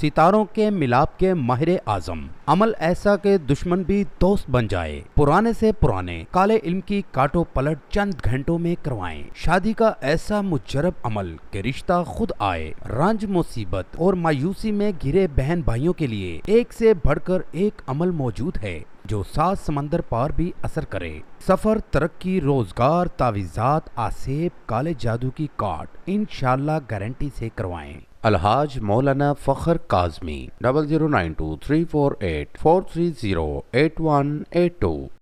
सितारों के मिलाप के माहिर आजम अमल ऐसा के दुश्मन भी दोस्त बन जाए पुराने से पुराने काले इल्म की काटो पलट चंद घंटों में करवाएं शादी का ऐसा मुजरब अमल के रिश्ता खुद आए रंज मुसीबत और मायूसी में घिरे बहन भाइयों के लिए एक से बढ़कर एक अमल मौजूद है जो सात समंदर पार भी असर करे सफर तरक्की रोजगार तावीजात आसेब काले जादू की काट इन गारंटी से करवाएं अलहाज मौलाना Fakhar Kazmi double zero nine two three four eight four three zero eight one eight to